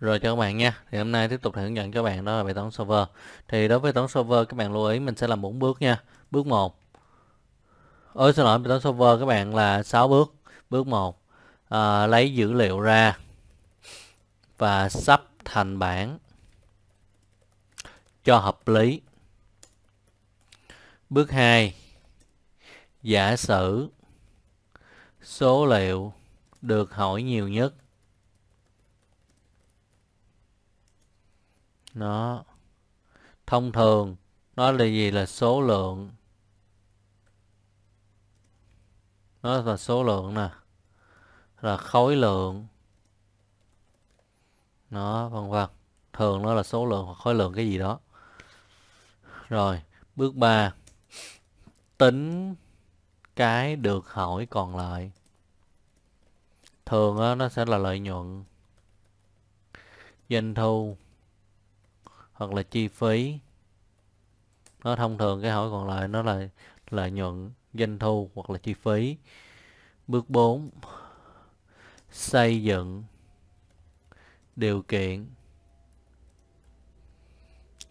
Rồi chào các bạn nha. Thì hôm nay tiếp tục hướng dẫn các bạn đó là bài toán server. Thì đối với toán server các bạn lưu ý mình sẽ làm bốn bước nha. Bước 1. Ôi xin lỗi bài toán server các bạn là 6 bước. Bước 1. À, lấy dữ liệu ra và sắp thành bảng cho hợp lý. Bước 2. Giả sử số liệu được hỏi nhiều nhất nó thông thường nó là gì là số lượng nó là số lượng nè là khối lượng nó vân vân thường nó là số lượng hoặc khối lượng cái gì đó rồi bước 3 tính cái được hỏi còn lại thường đó, nó sẽ là lợi nhuận doanh thu hoặc là chi phí nó thông thường cái hỏi còn lại nó là lợi nhuận doanh thu hoặc là chi phí bước 4 xây dựng điều kiện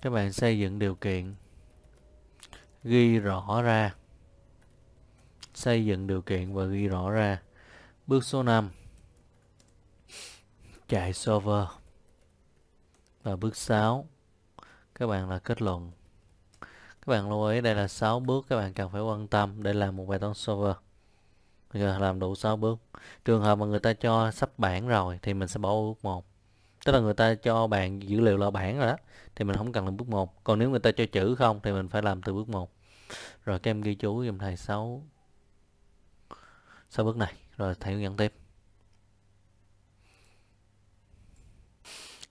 các bạn xây dựng điều kiện ghi rõ ra xây dựng điều kiện và ghi rõ ra bước số 5 chạy server và bước 6 các bạn là kết luận các bạn lưu ý đây là 6 bước các bạn cần phải quan tâm để làm một bài toán solver giờ làm đủ 6 bước trường hợp mà người ta cho sắp bảng rồi thì mình sẽ bỏ bước một tức là người ta cho bạn dữ liệu là bảng rồi đó thì mình không cần làm bước một còn nếu người ta cho chữ không thì mình phải làm từ bước một rồi các em ghi chú giùm thầy 6 6 bước này rồi thầy hướng dẫn tiếp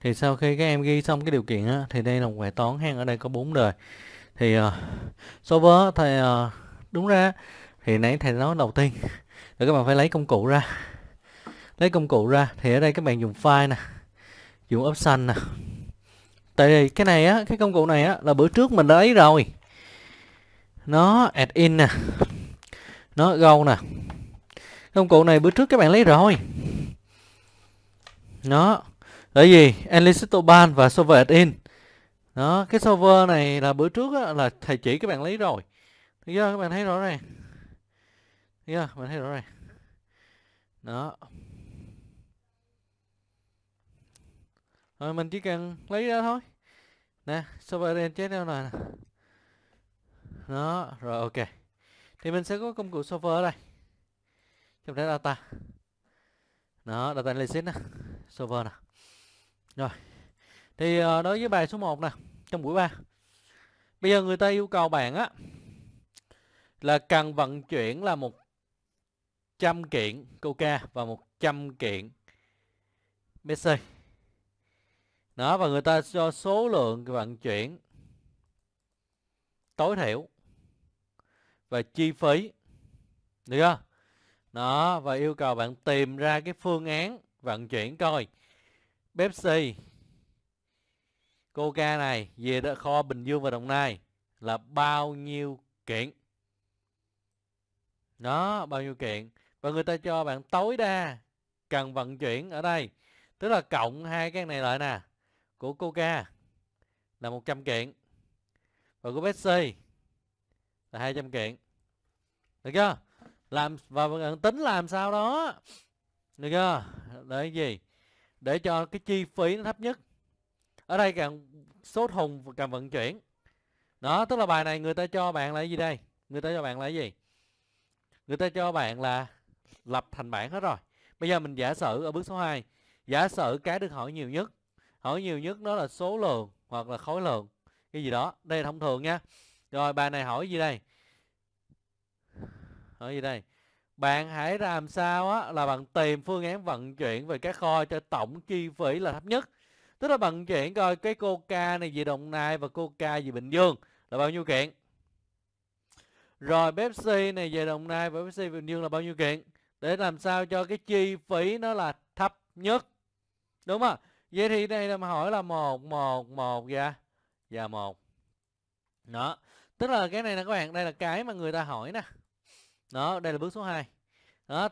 thì sau khi các em ghi xong cái điều kiện á, thì đây là một bài toán hang ở đây có bốn đời thì uh, số vớ thầy uh, ờ, đúng ra thì nãy thầy nói đầu tiên là các bạn phải lấy công cụ ra lấy công cụ ra thì ở đây các bạn dùng file nè dùng option nè tại vì cái này á cái công cụ này á là bữa trước mình đã lấy rồi nó add in nè nó go nè công cụ này bữa trước các bạn lấy rồi nó Tại vì Enlistitoban và Solver in Đó, cái solver này là bữa trước á, là thầy chỉ các bạn lấy rồi Thấy chưa, các bạn thấy rõ này Thấy chưa, các bạn thấy rõ này Đó Rồi mình chỉ cần lấy ra thôi Nè, solver in chết đâu nè Đó, rồi ok Thì mình sẽ có công cụ solver ở đây Trong data Đó, data analysis nè Solver nè rồi. Thì ờ, đối với bài số 1 nè, trong buổi 3. Bây giờ người ta yêu cầu bạn á là cần vận chuyển là 100 kiện coca và 100 kiện Messi. Đó và người ta cho số lượng vận chuyển tối thiểu và chi phí. Được chưa? Đó và yêu cầu bạn tìm ra cái phương án vận chuyển coi Pepsi, Coca này về đã kho Bình Dương và Đồng Nai là bao nhiêu kiện? Đó, bao nhiêu kiện? Và người ta cho bạn tối đa cần vận chuyển ở đây. Tức là cộng hai cái này lại nè. Của Coca là 100 kiện. Và của Pepsi là 200 kiện. Được chưa? Làm và bạn tính làm sao đó. Được chưa? Để gì? để cho cái chi phí nó thấp nhất ở đây càng số thùng càng vận chuyển đó tức là bài này người ta cho bạn là gì đây người ta cho bạn là gì người ta cho bạn là lập thành bảng hết rồi bây giờ mình giả sử ở bước số 2 giả sử cái được hỏi nhiều nhất hỏi nhiều nhất đó là số lượng hoặc là khối lượng cái gì đó đây là thông thường nha rồi bài này hỏi gì đây hỏi gì đây bạn hãy làm sao á, là bạn tìm phương án vận chuyển về cái kho cho tổng chi phí là thấp nhất tức là vận chuyển coi cái coca này về đồng nai và coca về bình dương là bao nhiêu kiện rồi pepsi này về đồng nai và pepsi bình dương là bao nhiêu kiện để làm sao cho cái chi phí nó là thấp nhất đúng không vậy thì đây là hỏi là một một một dạ dạ một đó tức là cái này nè các bạn đây là cái mà người ta hỏi nè đó đây là bước số 2 đó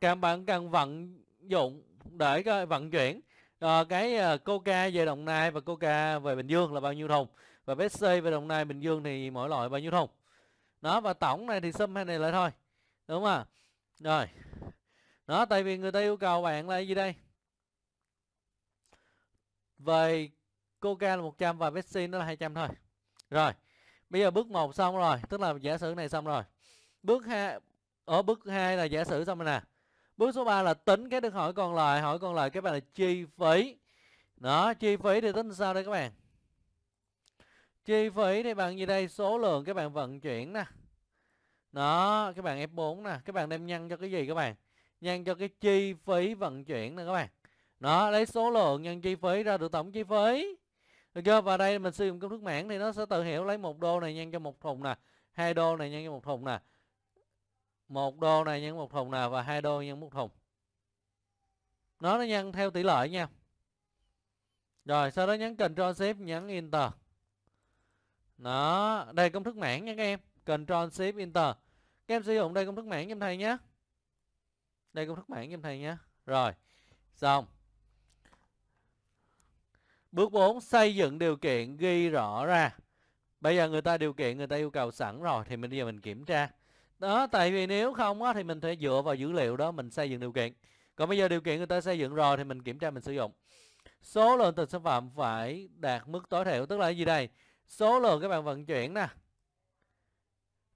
các bạn cần vận dụng để vận chuyển à, cái ờ, coca về đồng nai và coca về bình dương là bao nhiêu thùng và pepsi về đồng nai bình dương thì mỗi loại bao nhiêu thùng đó và tổng này thì sum hai này lại thôi đúng không rồi đó tại vì người ta yêu cầu bạn là gì đây về coca là 100 và pepsi nó là 200 thôi rồi bây giờ bước 1 xong rồi tức là giả sử này xong rồi bước hai ở ờ, bước 2 là giả sử xong rồi nè bước số 3 là tính cái được hỏi còn lại hỏi còn lại các bạn là chi phí đó chi phí thì tính sao đây các bạn chi phí thì bằng gì đây số lượng các bạn vận chuyển nè đó các bạn F4 nè các bạn đem nhân cho cái gì các bạn nhân cho cái chi phí vận chuyển nè các bạn đó lấy số lượng nhân chi phí ra được tổng chi phí được chưa và đây mình sử dụng công thức mảng thì nó sẽ tự hiểu lấy một đô này nhân cho một thùng nè hai đô này nhân cho một thùng nè một đô này nhân một thùng nào và hai đô nhân một thùng nó nó nhân theo tỷ lệ nha rồi sau đó nhấn Ctrl Shift nhấn Enter đó đây công thức mảng nha các em Ctrl Shift Enter các em sử dụng đây công thức mảng giùm thầy nhé đây công thức mảng giùm thầy nhé rồi xong Bước 4 xây dựng điều kiện ghi rõ ra. Bây giờ người ta điều kiện người ta yêu cầu sẵn rồi thì mình bây giờ mình kiểm tra đó tại vì nếu không á, thì mình phải dựa vào dữ liệu đó mình xây dựng điều kiện còn bây giờ điều kiện người ta xây dựng rồi thì mình kiểm tra mình sử dụng số lượng từng sản phẩm phải đạt mức tối thiểu tức là cái gì đây số lượng các bạn vận chuyển nè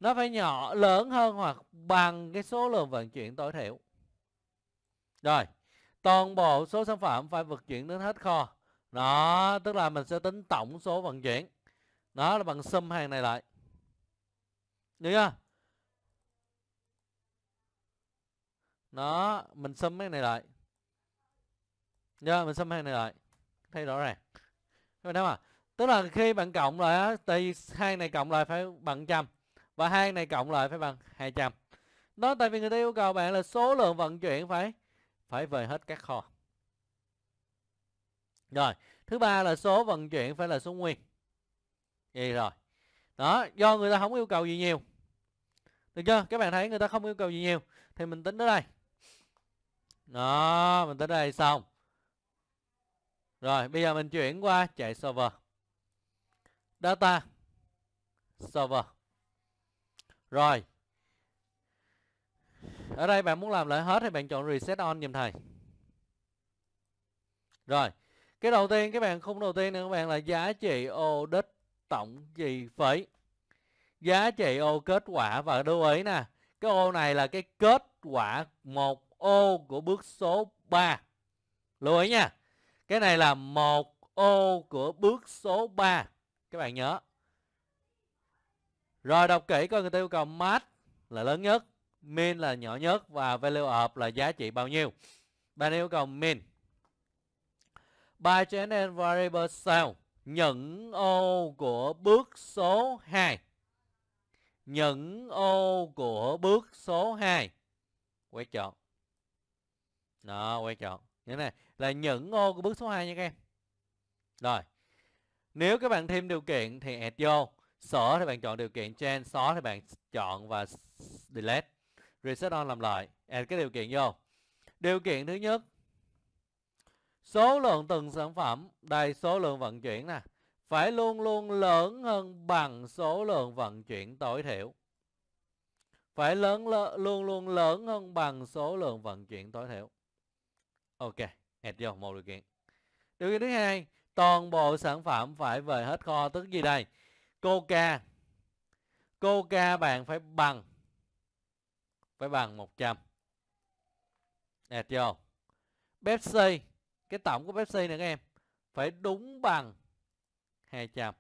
nó phải nhỏ lớn hơn hoặc bằng cái số lượng vận chuyển tối thiểu rồi toàn bộ số sản phẩm phải vận chuyển đến hết kho đó tức là mình sẽ tính tổng số vận chuyển đó là bằng sum hàng này lại được chưa đó mình xâm cái này lại nha dạ, mình xâm hai này lại thấy rõ ràng các bạn thấy không tức là khi bạn cộng lại á tại hai này cộng lại phải bằng trăm và hai này cộng lại phải bằng 200 đó tại vì người ta yêu cầu bạn là số lượng vận chuyển phải phải về hết các kho rồi thứ ba là số vận chuyển phải là số nguyên vậy rồi đó do người ta không yêu cầu gì nhiều được chưa các bạn thấy người ta không yêu cầu gì nhiều thì mình tính tới đây đó, mình tới đây xong. Rồi, bây giờ mình chuyển qua chạy server. Data server. Rồi. Ở đây bạn muốn làm lại hết thì bạn chọn reset on giùm thầy. Rồi. Cái đầu tiên các bạn khung đầu tiên nè các bạn là giá trị ô đích tổng gì phẩy Giá trị ô kết quả và lưu ý nè, cái ô này là cái kết quả một ô của bước số 3. Lưu ý nha. Cái này là một ô của bước số 3. Các bạn nhớ. Rồi đọc kỹ coi người ta yêu cầu max là lớn nhất, min là nhỏ nhất và value of là giá trị bao nhiêu. Bạn yêu cầu min. By and variable cell những ô của bước số 2. Những ô của bước số 2. quay chọn đó quay chọn như thế này là những ô của bước số 2 nha các em rồi nếu các bạn thêm điều kiện thì add vô sở thì bạn chọn điều kiện change xóa thì bạn chọn và delete reset on làm lại add cái điều kiện vô điều kiện thứ nhất số lượng từng sản phẩm đây số lượng vận chuyển nè phải luôn luôn lớn hơn bằng số lượng vận chuyển tối thiểu phải lớn, lớn luôn luôn lớn hơn bằng số lượng vận chuyển tối thiểu Ok, add vô một điều kiện. Điều kiện thứ hai, toàn bộ sản phẩm phải về hết kho tức gì đây? Coca. Coca bạn phải bằng phải bằng 100. Add vô. Pepsi, cái tổng của Pepsi nè các em, phải đúng bằng 200.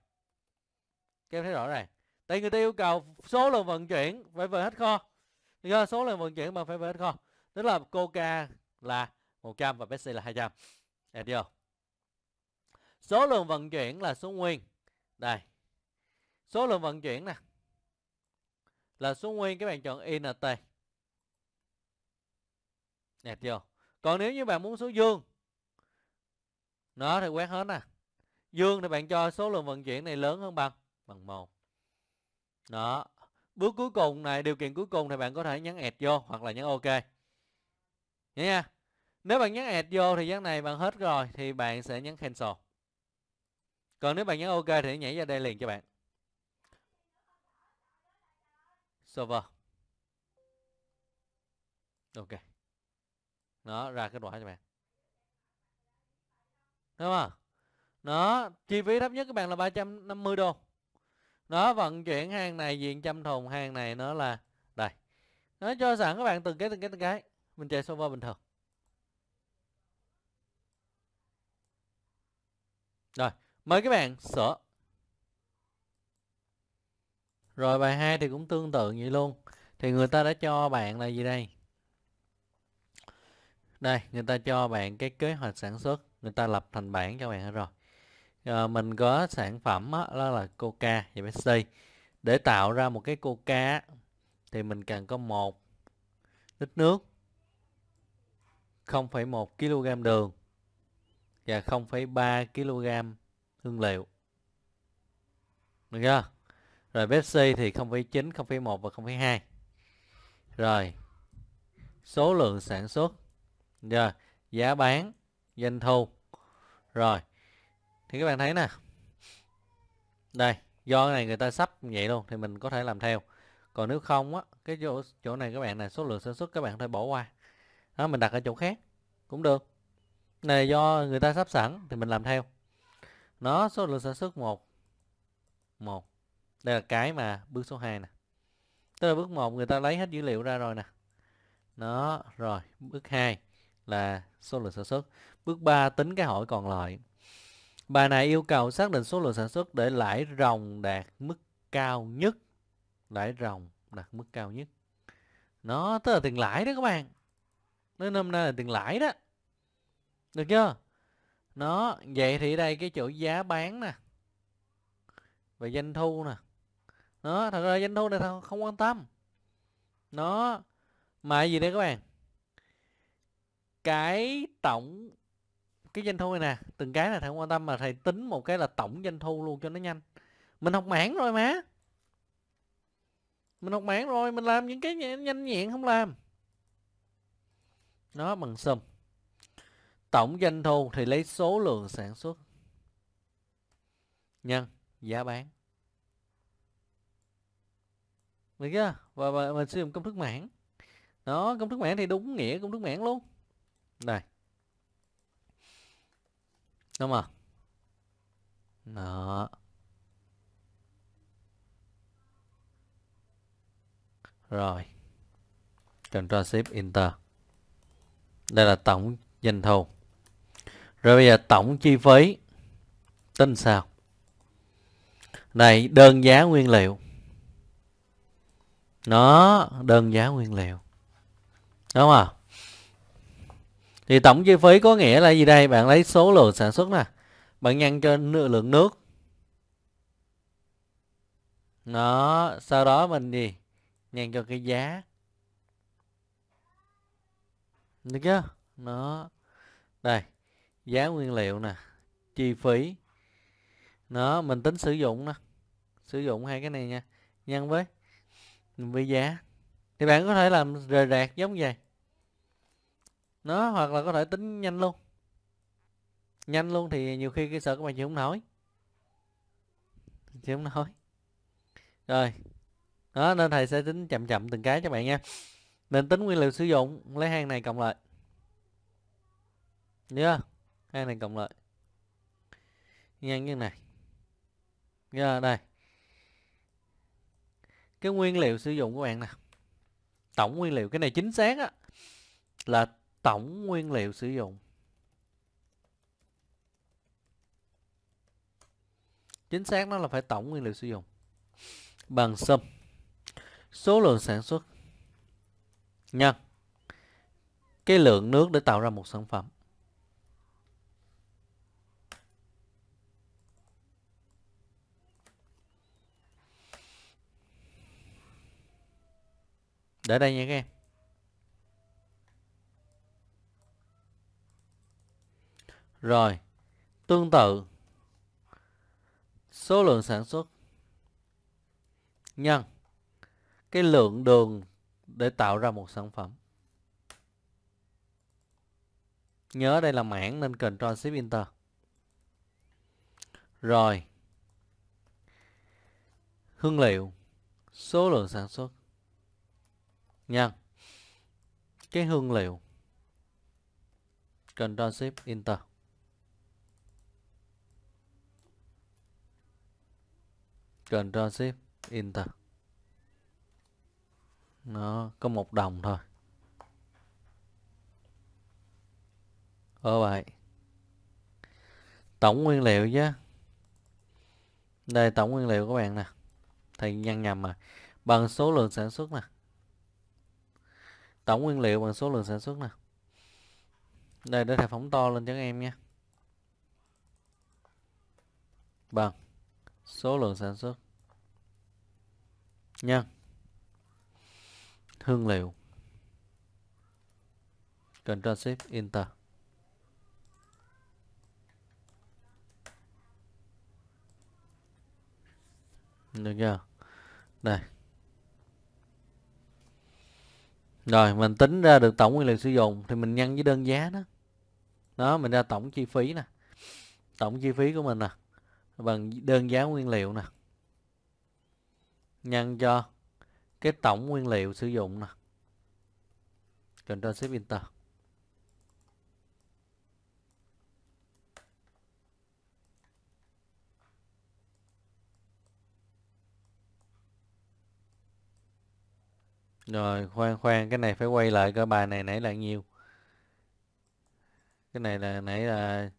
Các em thấy rõ này. Tại người ta yêu cầu số lượng vận chuyển phải về hết kho. Do số lượng vận chuyển mà phải về hết kho. Tức là Coca là 100 và Pepsi là 200. Được chưa? Số lượng vận chuyển là số nguyên. Đây. Số lượng vận chuyển nè. Là số nguyên các bạn chọn INT. Được chưa? Còn nếu như bạn muốn số dương. Nó thì quét hết nè. Dương thì bạn cho số lượng vận chuyển này lớn hơn bằng bằng 1. Đó. Bước cuối cùng này, điều kiện cuối cùng thì bạn có thể nhấn ẹt vô hoặc là nhấn ok. Nhớ nha. Nếu bạn nhấn add vô thì gian này bạn hết rồi thì bạn sẽ nhấn cancel. Còn nếu bạn nhấn ok thì nhảy ra đây liền cho bạn. Server. Ok. Nó ra kết quả cho bạn. Đúng không? Nó chi phí thấp nhất các bạn là 350 đô. Nó vận chuyển hàng này diện trăm thùng, hàng này nó là đây. Nó cho sẵn các bạn từng cái từng cái từng cái. Mình chạy server bình thường. Rồi, mời các bạn sửa. Rồi bài 2 thì cũng tương tự vậy luôn. Thì người ta đã cho bạn là gì đây? Đây, người ta cho bạn cái kế hoạch sản xuất. Người ta lập thành bản cho bạn hết rồi. À, mình có sản phẩm đó, đó là Coca và Pepsi. Để tạo ra một cái Coca thì mình cần có một lít nước 0,1 kg đường và 0,3 kg hương liệu. Được chưa? Rồi Pepsi thì 0,9, 0,1 và 0,2. Rồi. Số lượng sản xuất. Được chưa? Giá bán, doanh thu. Rồi. Thì các bạn thấy nè. Đây, do cái này người ta sắp vậy luôn thì mình có thể làm theo. Còn nếu không á, cái chỗ chỗ này các bạn này số lượng sản xuất các bạn có thể bỏ qua. Đó mình đặt ở chỗ khác cũng được này do người ta sắp sẵn thì mình làm theo nó số lượng sản xuất một một đây là cái mà bước số 2 nè tức là bước một người ta lấy hết dữ liệu ra rồi nè nó rồi bước 2 là số lượng sản xuất bước 3 tính cái hỏi còn lại bài này yêu cầu xác định số lượng sản xuất để lãi ròng đạt mức cao nhất lãi ròng đạt mức cao nhất nó tức là tiền lãi đó các bạn nó năm nay là tiền lãi đó được chưa? Nó, vậy thì đây cái chữ giá bán nè. Và doanh thu nè. Nó, thật ra doanh thu này không quan tâm. Nó, mà gì đây các bạn? Cái tổng cái doanh thu này nè, từng cái là thầy không quan tâm mà thầy tính một cái là tổng doanh thu luôn cho nó nhanh. Mình học mảng rồi má Mình học mảng rồi, mình làm những cái nhanh nhẹn không làm. Nó bằng sum tổng doanh thu thì lấy số lượng sản xuất nhân giá bán được chưa và, và mình sử dụng công thức mảng đó công thức mảng thì đúng nghĩa công thức mảng luôn đây đúng không đó rồi Ctrl Shift Enter đây là tổng doanh thu rồi bây giờ tổng chi phí tính sao? Này đơn giá nguyên liệu. Nó đơn giá nguyên liệu. Đúng không? Thì tổng chi phí có nghĩa là gì đây? Bạn lấy số lượng sản xuất nè. Bạn nhân cho lượng nước. Nó, sau đó mình gì? Nhân cho cái giá. Được chưa? Nó. Đây giá nguyên liệu nè chi phí nó mình tính sử dụng nè sử dụng hai cái này nha nhân với với giá thì bạn có thể làm rời rạc giống vậy nó hoặc là có thể tính nhanh luôn nhanh luôn thì nhiều khi cái sợ các bạn chịu không nổi chịu không nổi rồi đó nên thầy sẽ tính chậm chậm từng cái cho bạn nha nên tính nguyên liệu sử dụng lấy hàng này cộng lại nhớ yeah hai này cộng lại nhân như này ra đây cái nguyên liệu sử dụng của bạn nè tổng nguyên liệu cái này chính xác á là tổng nguyên liệu sử dụng chính xác nó là phải tổng nguyên liệu sử dụng bằng sum số lượng sản xuất nhân cái lượng nước để tạo ra một sản phẩm để đây nha các em rồi tương tự số lượng sản xuất nhân cái lượng đường để tạo ra một sản phẩm nhớ đây là mảng nên Ctrl Shift Enter rồi hương liệu số lượng sản xuất nha cái hương liệu Ctrl Shift Enter Ctrl ship Enter nó có một đồng thôi ở vậy tổng nguyên liệu chứ đây tổng nguyên liệu các bạn nè thì nhân nhầm mà bằng số lượng sản xuất nè tổng nguyên liệu bằng số lượng sản xuất nè đây để thầy phóng to lên cho các em nha bằng vâng, số lượng sản xuất nhân hương liệu Ctrl Shift Enter được chưa đây Rồi mình tính ra được tổng nguyên liệu sử dụng thì mình nhân với đơn giá đó. Đó mình ra tổng chi phí nè. Tổng chi phí của mình nè bằng đơn giá nguyên liệu nè. Nhân cho cái tổng nguyên liệu sử dụng nè. Ctrl Shift Enter. Rồi khoan khoan cái này phải quay lại cái bài này nãy là nhiêu. Cái này là nãy là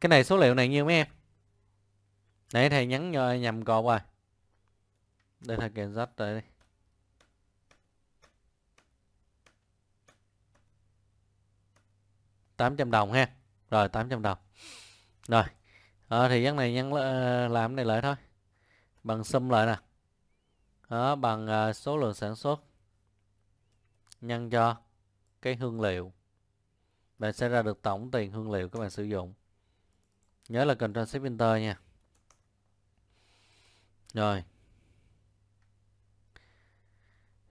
cái này số liệu này nhiêu mấy em? Nãy thầy nhắn cho nhầm cột rồi. Đây thầy kiểm dắt rồi đi. tám trăm đồng ha rồi 800 đồng rồi à, thì nhắn này ờ, nhắn làm cái này lại thôi bằng sum lại nè đó, bằng ờ, số lượng sản xuất nhân cho cái hương liệu bạn sẽ ra được tổng tiền hương liệu các bạn sử dụng nhớ là Ctrl Shift Enter nha rồi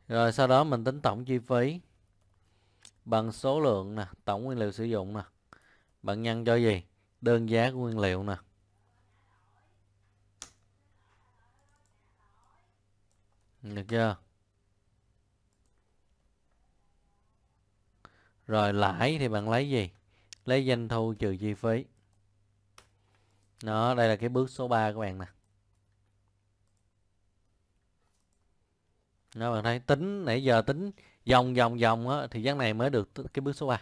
rồi sau đó mình tính tổng chi phí bằng số lượng nè tổng nguyên liệu sử dụng nè bạn nhân cho gì đơn giá của nguyên liệu nè được chưa Rồi lãi thì bạn lấy gì? Lấy doanh thu trừ chi phí. Đó, đây là cái bước số 3 các bạn nè. Đó, bạn thấy tính nãy giờ tính vòng vòng vòng á, thì gián này mới được cái bước số 3.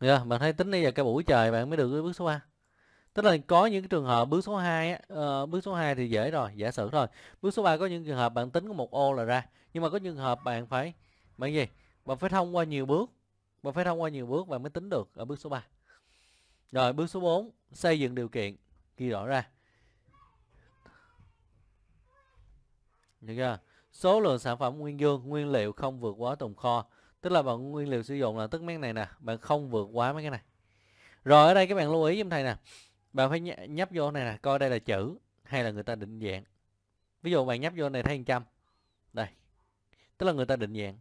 Được Bạn thấy tính nãy giờ cái buổi trời bạn mới được cái bước số 3. Tức là có những cái trường hợp bước số 2 á, uh, bước số 2 thì dễ rồi, giả sử thôi. Bước số 3 có những trường hợp bạn tính có một ô là ra, nhưng mà có những trường hợp bạn phải bạn gì? bạn phải thông qua nhiều bước bạn phải thông qua nhiều bước và mới tính được ở bước số 3 rồi bước số 4 xây dựng điều kiện ghi rõ ra được chưa số lượng sản phẩm nguyên dương nguyên liệu không vượt quá tồn kho tức là bạn nguyên liệu sử dụng là tức mấy cái này nè bạn không vượt quá mấy cái này rồi ở đây các bạn lưu ý giùm thầy nè bạn phải nhấp vô này nè coi đây là chữ hay là người ta định dạng ví dụ bạn nhấp vô này thấy trăm, đây tức là người ta định dạng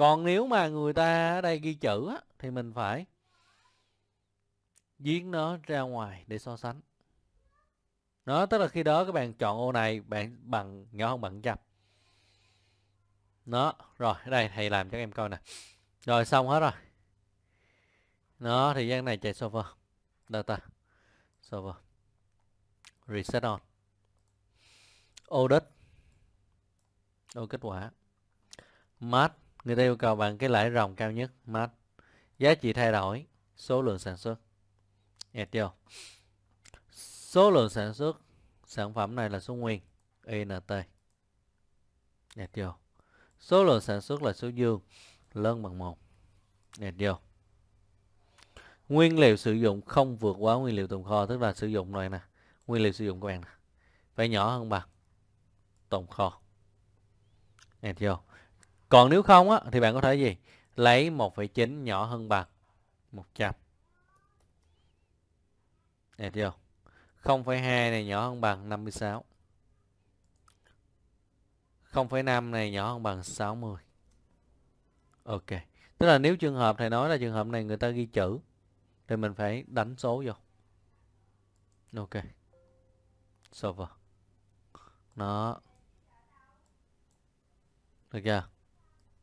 còn nếu mà người ta ở đây ghi chữ á, thì mình phải giếng nó ra ngoài để so sánh nó tức là khi đó các bạn chọn ô này bạn bằng nhỏ hơn bằng chập nó rồi đây thầy làm cho các em coi nè rồi xong hết rồi nó thì gian này chạy server data server reset on audit ô kết quả math Người ta yêu cầu bạn cái lãi ròng cao nhất, max. Giá trị thay đổi, số lượng sản xuất. Nghe chưa? Số lượng sản xuất sản phẩm này là số nguyên, INT. Nghe chưa? Số lượng sản xuất là số dương, lớn bằng một. Nghe chưa? Nguyên liệu sử dụng không vượt quá nguyên liệu tồn kho, tức là sử dụng này nè, nguyên liệu sử dụng của bạn nè. Phải nhỏ hơn bằng tồn kho. Nghe chưa? còn nếu không á thì bạn có thể gì lấy 1,9 nhỏ hơn bằng 100 đẹp chưa 0,2 này nhỏ hơn bằng 56 0,5 này nhỏ hơn bằng 60 Ok Tức là nếu trường hợp thầy nói là trường hợp này người ta ghi chữ Thì mình phải đánh số vô Ok Solver Nó Được chưa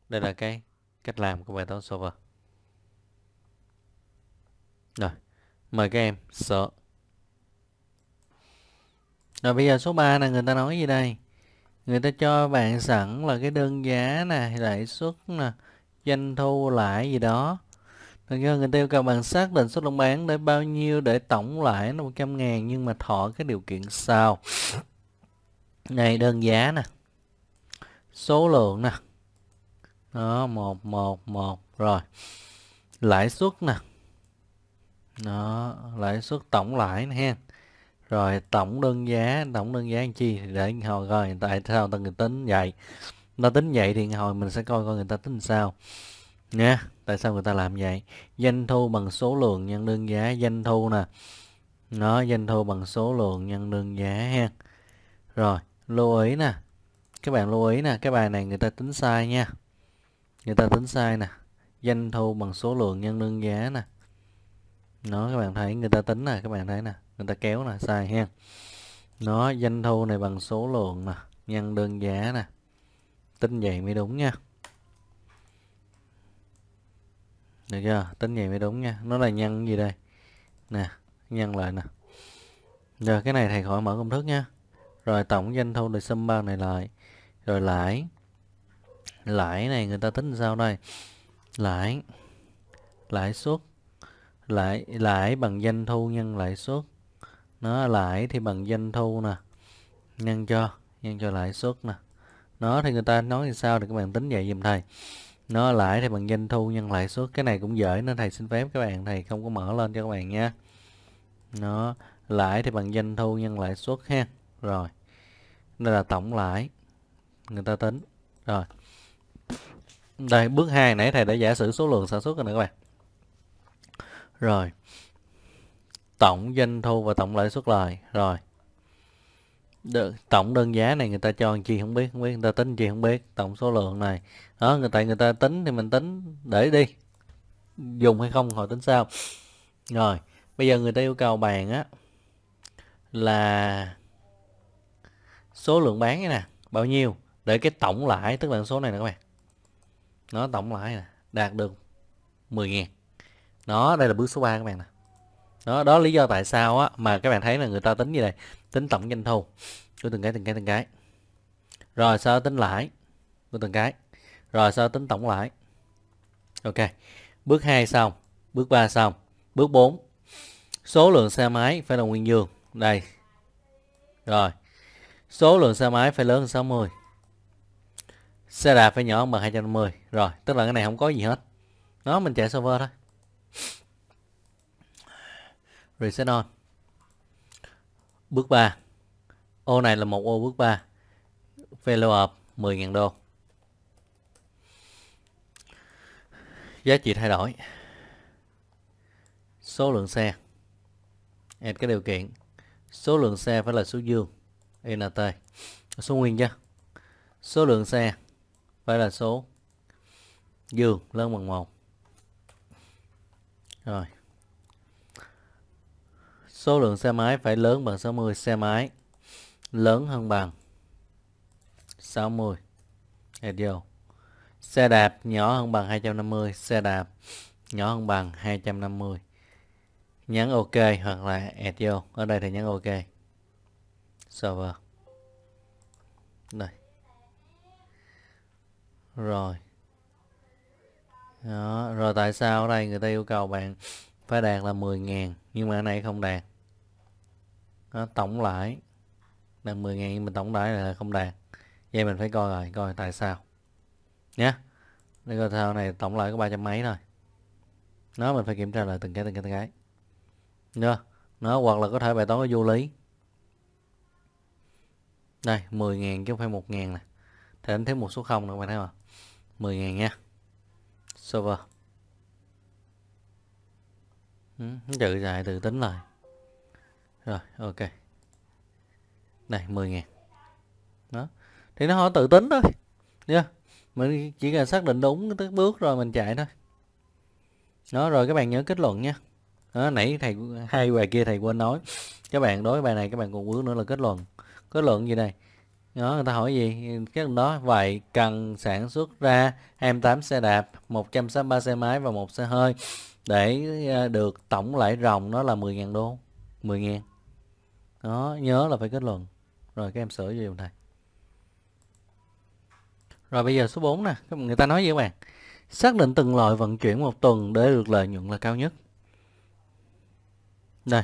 đây là cái cách làm của bài toán solver rồi mời các em sợ rồi bây giờ số 3 là người ta nói gì đây người ta cho bạn sẵn là cái đơn giá nè lãi suất nè doanh thu lãi gì đó Thành ra người ta yêu cầu bạn xác định số lượng bán để bao nhiêu để tổng lãi là 100 ngàn nhưng mà thọ cái điều kiện sau. Này đơn giá nè. Số lượng nè đó một một một rồi lãi suất nè đó lãi suất tổng lãi nè rồi tổng đơn giá tổng đơn giá chi để hồi coi tại sao ta người tính vậy nó tính vậy thì hồi mình sẽ coi coi người ta tính sao nha tại sao người ta làm vậy doanh thu bằng số lượng nhân đơn giá doanh thu nè nó doanh thu bằng số lượng nhân đơn giá ha rồi lưu ý nè các bạn lưu ý nè cái bài này người ta tính sai nha người ta tính sai nè doanh thu bằng số lượng nhân đơn giá nè nó các bạn thấy người ta tính nè các bạn thấy nè người ta kéo nè sai ha nó doanh thu này bằng số lượng nè nhân đơn giá nè tính vậy mới đúng nha được chưa tính vậy mới đúng nha nó là nhân gì đây nè nhân lại nè rồi cái này thầy khỏi mở công thức nha rồi tổng doanh thu được sum ban này lại rồi lãi lãi này người ta tính sao đây lãi lãi suất lãi lãi bằng doanh thu nhân lãi suất nó lãi thì bằng doanh thu nè nhân cho nhân cho lãi suất nè nó thì người ta nói thì sao thì các bạn tính vậy giùm thầy nó lãi thì bằng doanh thu nhân lãi suất cái này cũng dễ nên thầy xin phép các bạn thầy không có mở lên cho các bạn nha nó lãi thì bằng doanh thu nhân lãi suất ha rồi đây là tổng lãi người ta tính rồi đây bước 2 nãy thầy đã giả sử số lượng sản xuất rồi nè các bạn rồi tổng doanh thu và tổng lãi suất lời rồi được, tổng đơn giá này người ta cho làm chi không biết không biết người ta tính chi không biết tổng số lượng này đó người tại người ta tính thì mình tính để đi dùng hay không họ tính sao rồi bây giờ người ta yêu cầu bạn á là số lượng bán nè bao nhiêu để cái tổng lãi tức là số này nè các bạn nó tổng lại nè đạt được 10.000 nó đây là bước số 3 các bạn nè đó đó lý do tại sao á mà các bạn thấy là người ta tính như này tính tổng doanh thu của từng cái từng cái từng cái rồi sau tính lãi của từng cái rồi sau tính tổng lãi ok bước 2 xong bước 3 xong bước 4 số lượng xe máy phải là nguyên dương đây rồi số lượng xe máy phải lớn hơn 60 xe đạp phải nhỏ hơn bằng 250 rồi tức là cái này không có gì hết nó mình chạy server thôi reset on bước 3 ô này là một ô bước 3 value of 10.000 đô giá trị thay đổi số lượng xe add cái điều kiện số lượng xe phải là số dương nt số nguyên chứ số lượng xe phải là số dương lớn bằng một rồi số lượng xe máy phải lớn bằng 60 xe máy lớn hơn bằng 60 hết vô xe đạp nhỏ hơn bằng 250 xe đạp nhỏ hơn bằng 250 nhấn ok hoặc là add vô ở đây thì nhấn ok server đây rồi đó. rồi tại sao ở đây người ta yêu cầu bạn phải đạt là 10.000 nhưng mà ở này không đạt Đó, tổng lãi là 10.000 nhưng mà tổng lãi là không đạt vậy mình phải coi rồi coi tại sao nhé để coi sao này tổng lãi có ba trăm mấy thôi nó mình phải kiểm tra lại từng cái từng cái từng cái nha nó hoặc là có thể bài toán có vô lý đây 10.000 chứ không phải 1.000 nè thì anh thêm một số không nữa bạn thấy không 10.000 nha server tự ừ, tự tính lại rồi ok này 10 ngàn đó thì nó họ tự tính thôi nha yeah. mình chỉ cần xác định đúng cái bước rồi mình chạy thôi đó rồi các bạn nhớ kết luận nha đó, nãy thầy hai bài kia thầy quên nói các bạn đối với bài này các bạn còn vướng nữa là kết luận kết luận gì này đó người ta hỏi gì cái đó vậy cần sản xuất ra 28 xe đạp 163 xe máy và một xe hơi để ờ, được tổng lãi ròng nó là 10.000 đô 10.000 đó nhớ là phải kết luận rồi các em sửa cho thầy rồi bây giờ số 4 nè người ta nói gì các bạn xác định từng loại vận chuyển một tuần để được lợi nhuận là cao nhất đây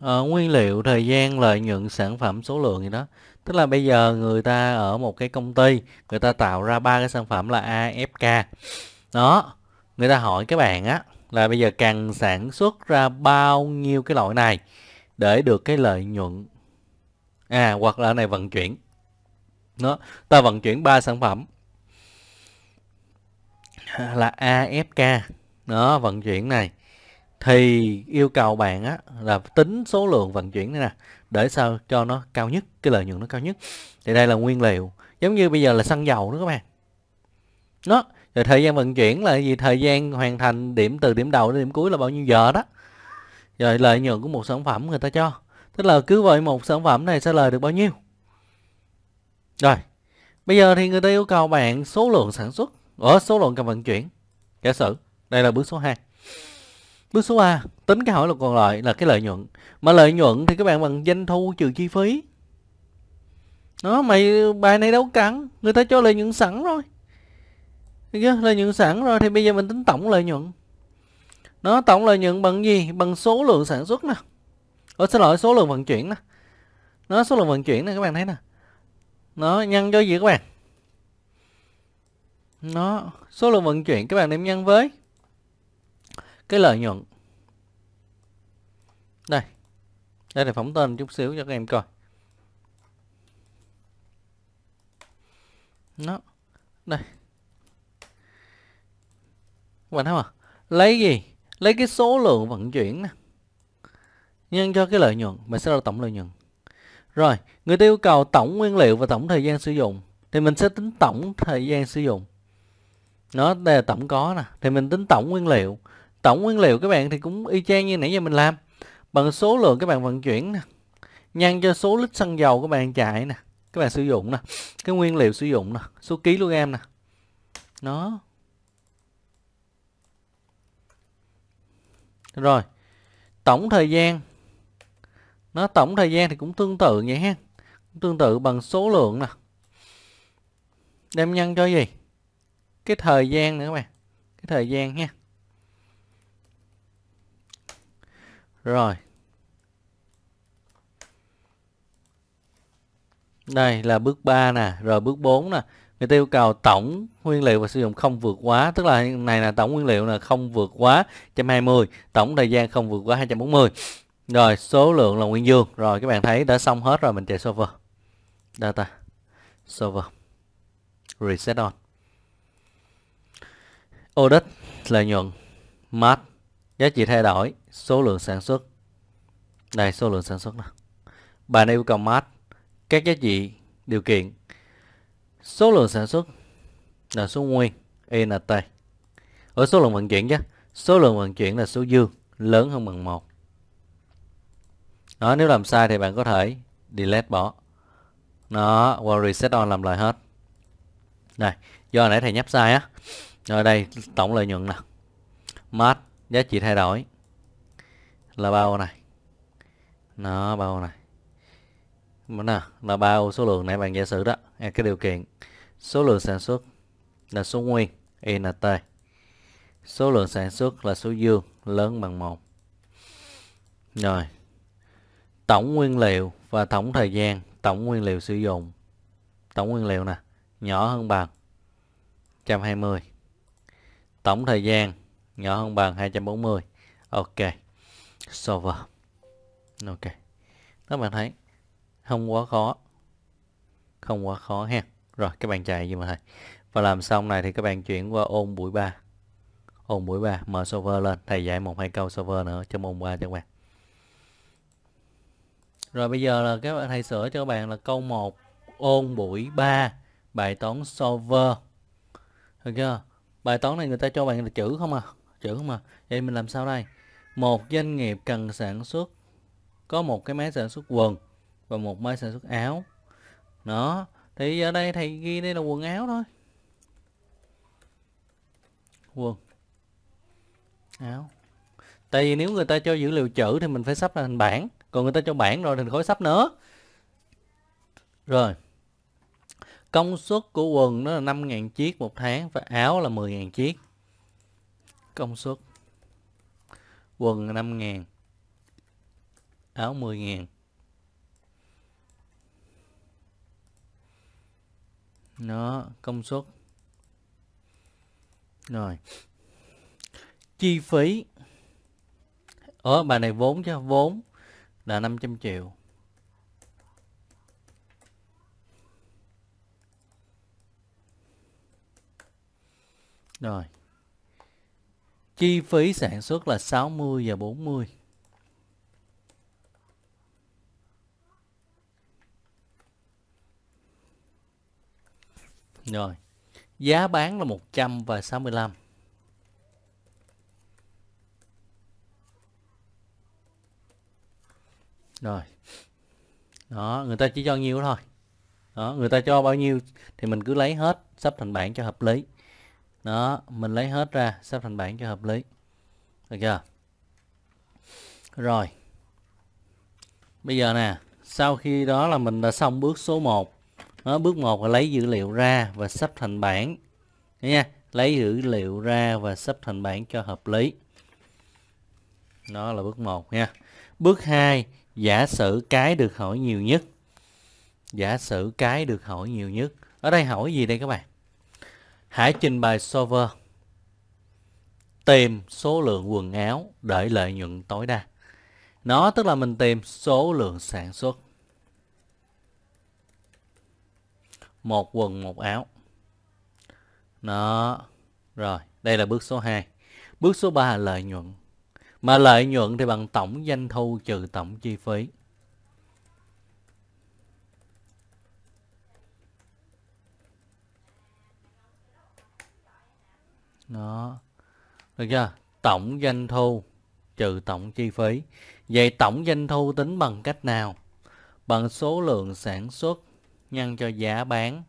à, nguyên liệu thời gian lợi nhuận sản phẩm số lượng gì đó tức là bây giờ người ta ở một cái công ty người ta tạo ra ba cái sản phẩm là afk đó người ta hỏi các bạn á là bây giờ cần sản xuất ra bao nhiêu cái loại này để được cái lợi nhuận à hoặc là này vận chuyển nó ta vận chuyển ba sản phẩm là AFK đó vận chuyển này thì yêu cầu bạn á là tính số lượng vận chuyển này nè để sao cho nó cao nhất cái lợi nhuận nó cao nhất thì đây là nguyên liệu giống như bây giờ là xăng dầu đó các bạn nó rồi thời gian vận chuyển là gì thời gian hoàn thành điểm từ điểm đầu đến điểm cuối là bao nhiêu giờ đó rồi lợi nhuận của một sản phẩm người ta cho tức là cứ vậy một sản phẩm này sẽ lời được bao nhiêu rồi bây giờ thì người ta yêu cầu bạn số lượng sản xuất ở số lượng cần vận chuyển giả sử đây là bước số 2 Bước số 3, tính cái hỏi là còn lại là cái lợi nhuận. Mà lợi nhuận thì các bạn bằng doanh thu trừ chi phí. Đó, mày bài này đâu cắn, người ta cho lợi nhuận sẵn rồi. Lợi nhuận sẵn rồi thì bây giờ mình tính tổng lợi nhuận. Nó tổng lợi nhuận bằng gì? Bằng số lượng sản xuất nè. Ủa xin lỗi, số lượng vận chuyển nè. Nó số lượng vận chuyển nè các bạn thấy nè. Nó nhân cho gì các bạn? Nó số lượng vận chuyển các bạn đem nhân với cái lợi nhuận đây đây là phóng tên chút xíu cho các em coi nó đây các bạn thấy không lấy gì lấy cái số lượng vận chuyển nè nhân cho cái lợi nhuận mình sẽ ra tổng lợi nhuận rồi người ta yêu cầu tổng nguyên liệu và tổng thời gian sử dụng thì mình sẽ tính tổng thời gian sử dụng nó đây là tổng có nè thì mình tính tổng nguyên liệu tổng nguyên liệu các bạn thì cũng y chang như nãy giờ mình làm bằng số lượng các bạn vận chuyển nè nhân cho số lít xăng dầu các bạn chạy nè các bạn sử dụng nè cái nguyên liệu sử dụng nè số ký luôn em nè nó rồi tổng thời gian nó tổng thời gian thì cũng tương tự vậy ha tương tự bằng số lượng nè đem nhân cho gì cái thời gian nữa các bạn cái thời gian ha Rồi. Đây là bước 3 nè, rồi bước 4 nè. Người ta yêu cầu tổng nguyên liệu và sử dụng không vượt quá, tức là này là tổng nguyên liệu là không vượt quá 120, tổng thời gian không vượt quá 240. Rồi, số lượng là nguyên dương. Rồi các bạn thấy đã xong hết rồi, mình chạy server. Data. Server. Reset on. Audit lợi nhuận. Mart. Giá trị thay đổi số lượng sản xuất đây số lượng sản xuất nè bài này yêu cầu max các giá trị điều kiện số lượng sản xuất là số nguyên nt e ở số lượng vận chuyển chứ số lượng vận chuyển là số dương lớn hơn bằng một đó nếu làm sai thì bạn có thể delete bỏ nó qua reset on làm lại hết này do nãy thầy nhấp sai á rồi đây tổng lợi nhuận nè max giá trị thay đổi là bao này nó bao này nè là bao số lượng này bạn giả sử đó à, cái điều kiện số lượng sản xuất là số nguyên y là t, số lượng sản xuất là số dương lớn bằng một. rồi tổng nguyên liệu và tổng thời gian tổng nguyên liệu sử dụng tổng nguyên liệu nè nhỏ hơn bằng 120 tổng thời gian nhỏ hơn bằng 240 ok solver ok các bạn thấy không quá khó không quá khó ha rồi các bạn chạy gì mà thầy và làm xong này thì các bạn chuyển qua ôn buổi 3 ôn buổi 3 mở server lên thầy dạy một hai câu server nữa trong ôn 3 cho các bạn rồi bây giờ là các bạn thầy sửa cho các bạn là câu 1 ôn buổi 3 bài toán solver được chưa bài toán này người ta cho bạn là chữ không à chữ không à vậy mình làm sao đây một doanh nghiệp cần sản xuất có một cái máy sản xuất quần và một máy sản xuất áo đó thì ở đây thầy ghi đây là quần áo thôi quần áo tại vì nếu người ta cho dữ liệu chữ thì mình phải sắp thành bảng còn người ta cho bảng rồi thì khối sắp nữa rồi công suất của quần nó là 5.000 chiếc một tháng và áo là 10.000 chiếc công suất quần 5 ngàn áo 10 ngàn nó công suất rồi chi phí ở bài này vốn cho vốn là 500 triệu rồi chi phí sản xuất là 60 và 40 rồi giá bán là 100 và 65 rồi đó người ta chỉ cho nhiêu thôi đó người ta cho bao nhiêu thì mình cứ lấy hết sắp thành bảng cho hợp lý đó mình lấy hết ra sắp thành bảng cho hợp lý được chưa rồi bây giờ nè sau khi đó là mình đã xong bước số 1 đó, bước 1 là lấy dữ liệu ra và sắp thành bảng nha lấy dữ liệu ra và sắp thành bảng cho hợp lý đó là bước 1 nha bước 2 giả sử cái được hỏi nhiều nhất giả sử cái được hỏi nhiều nhất ở đây hỏi gì đây các bạn Hãy trình bày server. Tìm số lượng quần áo để lợi nhuận tối đa. Nó tức là mình tìm số lượng sản xuất. Một quần một áo. Nó. Rồi, đây là bước số 2. Bước số 3 là lợi nhuận. Mà lợi nhuận thì bằng tổng doanh thu trừ tổng chi phí. Đó. Được chưa? Tổng doanh thu trừ tổng chi phí. Vậy tổng doanh thu tính bằng cách nào? Bằng số lượng sản xuất nhân cho giá bán.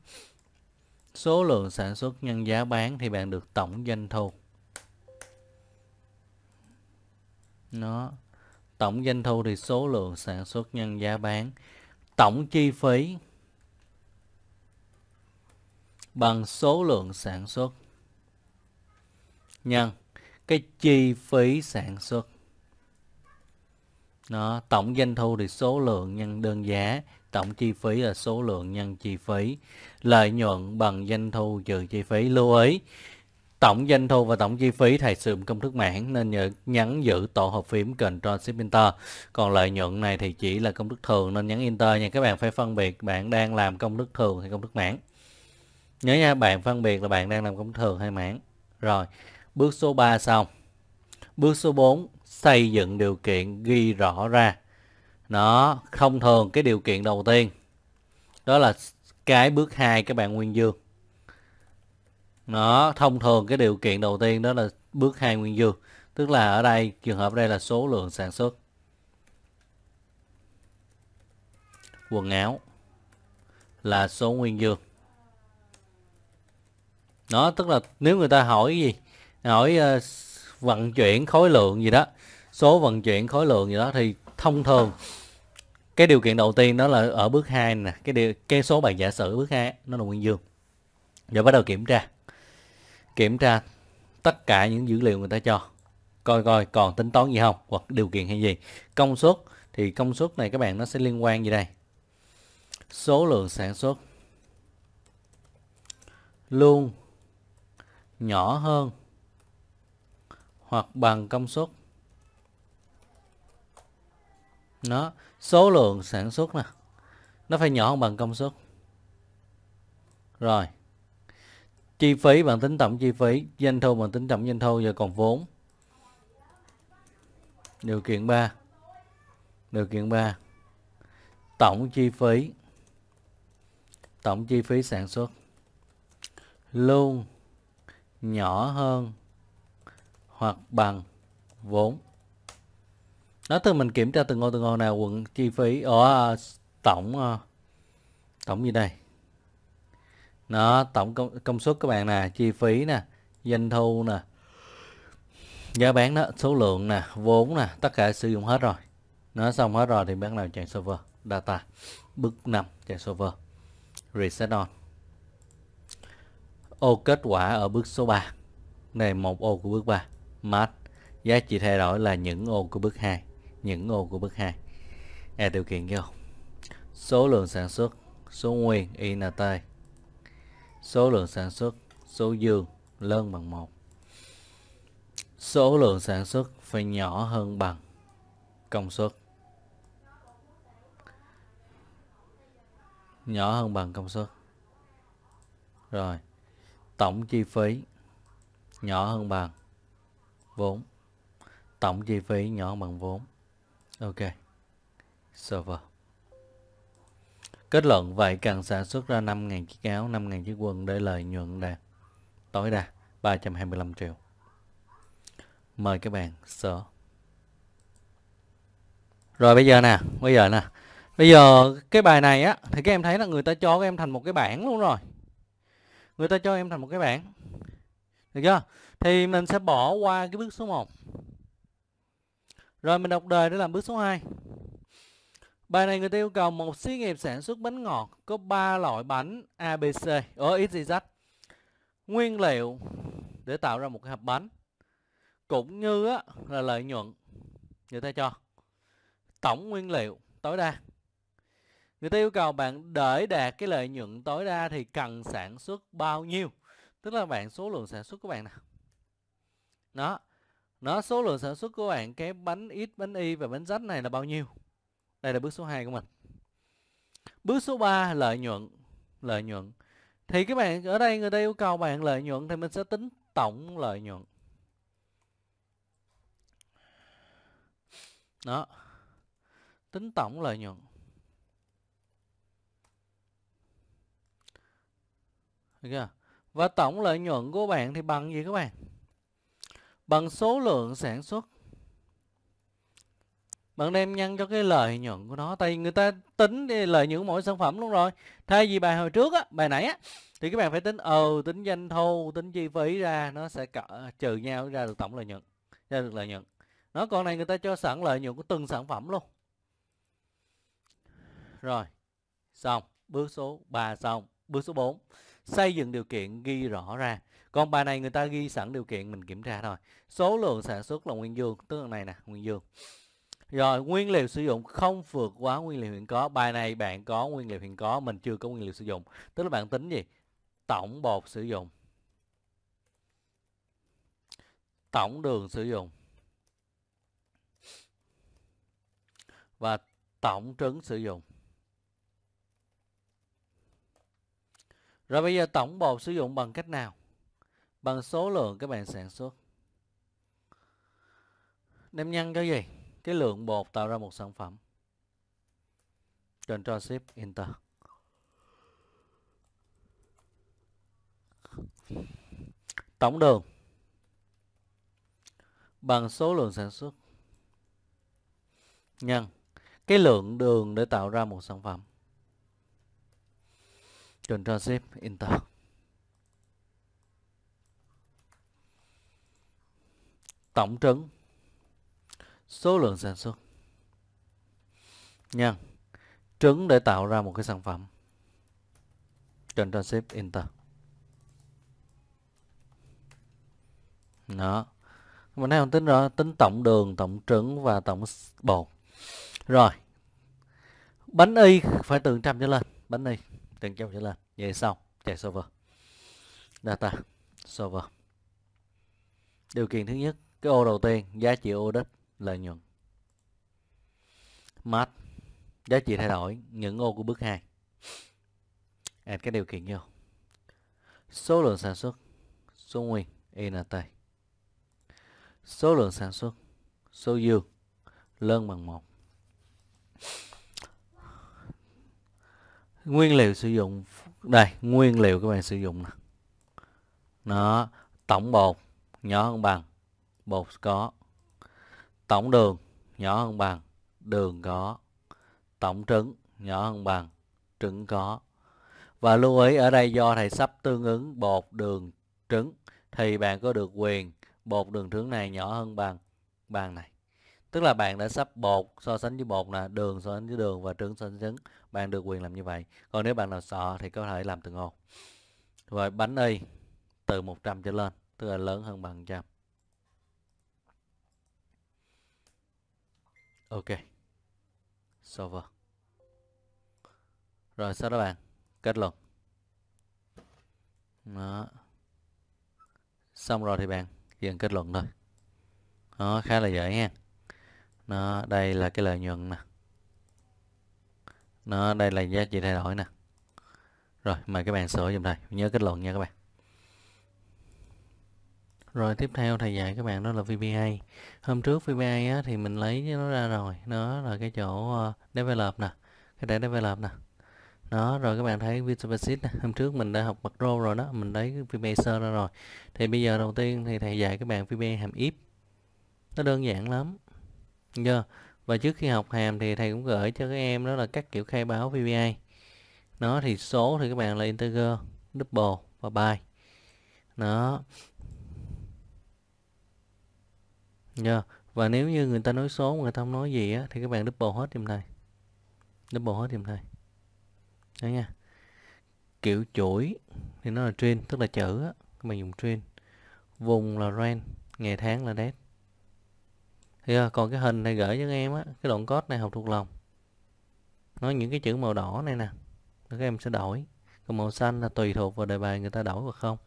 Số lượng sản xuất nhân giá bán thì bạn được tổng doanh thu. Nó tổng doanh thu thì số lượng sản xuất nhân giá bán. Tổng chi phí bằng số lượng sản xuất nhân cái chi phí sản xuất nó tổng doanh thu thì số lượng nhân đơn giá tổng chi phí là số lượng nhân chi phí lợi nhuận bằng doanh thu trừ chi phí lưu ý tổng doanh thu và tổng chi phí thầy sử dụng công thức mảng nên nhớ nhấn giữ tổ hợp phím Ctrl Shift Enter. Còn lợi nhuận này thì chỉ là công thức thường nên nhấn Enter nha. Các bạn phải phân biệt bạn đang làm công thức thường hay công thức mảng. Nhớ nha, bạn phân biệt là bạn đang làm công thức thường hay mảng. Rồi, Bước số 3 xong. Bước số 4 xây dựng điều kiện ghi rõ ra. Nó không thường cái điều kiện đầu tiên. Đó là cái bước 2 các bạn Nguyên Dương. Nó thông thường cái điều kiện đầu tiên đó là bước 2 Nguyên Dương. Tức là ở đây, trường hợp đây là số lượng sản xuất. Quần áo là số Nguyên Dương. nó tức là nếu người ta hỏi cái gì hỏi uh, ờ, vận chuyển khối lượng gì đó số vận chuyển khối lượng gì đó thì thông thường cái điều kiện đầu tiên đó là ở bước 2 nè cái điều cái số bạn giả sử bước 2 nó là nguyên dương rồi bắt đầu kiểm tra kiểm tra tất cả những dữ liệu người ta cho coi coi còn tính toán gì không hoặc điều kiện hay gì công suất thì công suất này các bạn nó sẽ liên quan gì đây số lượng sản xuất luôn nhỏ hơn hoặc bằng công suất nó số lượng sản xuất nè nó phải nhỏ hơn bằng công suất rồi chi phí bằng tính tổng chi phí doanh thu bằng tính tổng doanh thu giờ còn vốn điều kiện 3 điều kiện 3 tổng chi phí tổng chi phí sản xuất luôn nhỏ hơn hoặc bằng vốn đó thì mình kiểm tra từng ô từng ô nào quận chi phí ở à, tổng à, tổng như đây nó tổng công, công suất các bạn nè chi phí nè doanh thu nè giá bán đó số lượng nè vốn nè tất cả sử dụng hết rồi nó xong hết rồi thì bắt đầu chạy server data bước 5 chạy server reset on ô kết quả ở bước số 3 này một ô của bước 3 max giá trị thay đổi là những ô của bước 2 những ô của bước 2 à, điều kiện vô số lượng sản xuất số nguyên INT số lượng sản xuất số dương lớn bằng 1 số lượng sản xuất phải nhỏ hơn bằng công suất nhỏ hơn bằng công suất rồi tổng chi phí nhỏ hơn bằng vốn tổng chi phí nhỏ bằng vốn ok server kết luận vậy cần sản xuất ra 5.000 chiếc áo 5.000 chiếc quần để lợi nhuận đạt tối đa 325 triệu mời các bạn sở rồi bây giờ nè bây giờ nè bây giờ cái bài này á thì các em thấy là người ta cho các em thành một cái bảng luôn rồi người ta cho em thành một cái bảng được chưa thì mình sẽ bỏ qua cái bước số 1 Rồi mình đọc đề để làm bước số 2 Bài này người ta yêu cầu một xí nghiệp sản xuất bánh ngọt có 3 loại bánh ABC ở x, y, z. Nguyên liệu để tạo ra một cái hộp bánh cũng như là lợi nhuận người ta cho. Tổng nguyên liệu tối đa. Người ta yêu cầu bạn để đạt cái lợi nhuận tối đa thì cần sản xuất bao nhiêu? Tức là bạn số lượng sản xuất của bạn nào? đó nó số lượng sản xuất của bạn cái bánh x bánh y và bánh rách này là bao nhiêu đây là bước số 2 của mình bước số 3 lợi nhuận lợi nhuận thì các bạn ở đây người ta yêu cầu bạn lợi nhuận thì mình sẽ tính tổng lợi nhuận đó tính tổng lợi nhuận Được chưa? và tổng lợi nhuận của bạn thì bằng gì các bạn bằng số lượng sản xuất bạn đem nhân cho cái lợi nhuận của nó tại vì người ta tính lợi nhuận mỗi sản phẩm luôn rồi thay vì bài hồi trước á bài nãy á thì các bạn phải tính ờ tính doanh thu tính chi phí ra nó sẽ cỡ, trừ nhau ra được tổng lợi nhuận ra được lợi nhuận nó còn này người ta cho sẵn lợi nhuận của từng sản phẩm luôn rồi xong bước số 3 xong bước số 4 xây dựng điều kiện ghi rõ ra còn bài này người ta ghi sẵn điều kiện mình kiểm tra thôi. Số lượng sản xuất là nguyên dương, tức là này nè, nguyên dương. Rồi, nguyên liệu sử dụng không vượt quá nguyên liệu hiện có. Bài này bạn có nguyên liệu hiện có, mình chưa có nguyên liệu sử dụng. Tức là bạn tính gì? Tổng bột sử dụng. Tổng đường sử dụng. Và tổng trứng sử dụng. Rồi bây giờ tổng bột sử dụng bằng cách nào? bằng số lượng các bạn sản xuất đem nhân cái gì cái lượng bột tạo ra một sản phẩm Ctrl Shift Enter tổng đường bằng số lượng sản xuất nhân cái lượng đường để tạo ra một sản phẩm Ctrl Shift Enter tổng trứng số lượng sản xuất nha trứng để tạo ra một cái sản phẩm Ctrl Shift Enter đó mình nay mình tính rõ tính tổng đường tổng trứng và tổng bột rồi bánh y phải từ trăm trở lên bánh y từ trăm trở lên vậy xong chạy server data server điều kiện thứ nhất cái ô đầu tiên giá trị ô đích lợi nhuận max giá trị thay đổi những ô của bước 2 add các điều kiện vô số lượng sản xuất số nguyên int số lượng sản xuất số dương lớn bằng một nguyên liệu sử dụng đây nguyên liệu các bạn sử dụng nè nó tổng bột nhỏ hơn bằng bột có tổng đường nhỏ hơn bằng đường có tổng trứng nhỏ hơn bằng trứng có và lưu ý ở đây do thầy sắp tương ứng bột đường trứng thì bạn có được quyền bột đường trứng này nhỏ hơn bằng bằng này tức là bạn đã sắp bột so sánh với bột là đường so sánh với đường và trứng so sánh trứng bạn được quyền làm như vậy còn nếu bạn nào sợ thì có thể làm từng ô rồi bánh y từ 100 trở lên tức là lớn hơn bằng trăm ok solver rồi sau đó bạn kết luận đó. xong rồi thì bạn dừng kết luận thôi nó khá là dễ nha nó đây là cái lợi nhuận nè nó đây là giá trị thay đổi nè rồi mời các bạn sửa dùm thầy nhớ kết luận nha các bạn rồi tiếp theo thầy dạy các bạn đó là VBA. Hôm trước VBA á, thì mình lấy nó ra rồi, nó là cái chỗ uh, develop nè, cái để develop nè. Đó, rồi các bạn thấy Visual Basic nè, hôm trước mình đã học mặt rô rồi đó, mình lấy VBA sơ ra rồi. Thì bây giờ đầu tiên thì thầy dạy các bạn VBA hàm if. Nó đơn giản lắm. Giờ yeah. và trước khi học hàm thì thầy cũng gửi cho các em đó là các kiểu khai báo VBA. Nó thì số thì các bạn là integer, double và byte. Đó yeah. và nếu như người ta nói số mà người ta không nói gì á thì các bạn double hết dùm thầy double hết dùm thầy đấy nha kiểu chuỗi thì nó là train tức là chữ á các bạn dùng train vùng là range ngày tháng là date yeah. còn cái hình này gửi cho các em á cái đoạn code này học thuộc lòng nói những cái chữ màu đỏ này nè các em sẽ đổi còn màu xanh là tùy thuộc vào đề bài người ta đổi hoặc không